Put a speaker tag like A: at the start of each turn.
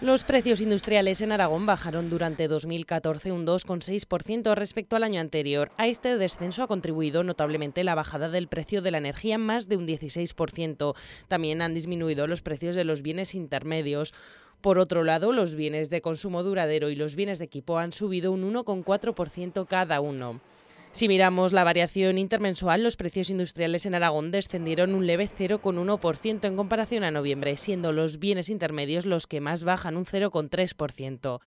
A: Los precios industriales en Aragón bajaron durante 2014 un 2,6% respecto al año anterior. A este descenso ha contribuido notablemente la bajada del precio de la energía más de un 16%. También han disminuido los precios de los bienes intermedios. Por otro lado, los bienes de consumo duradero y los bienes de equipo han subido un 1,4% cada uno. Si miramos la variación intermensual, los precios industriales en Aragón descendieron un leve 0,1% en comparación a noviembre, siendo los bienes intermedios los que más bajan un 0,3%.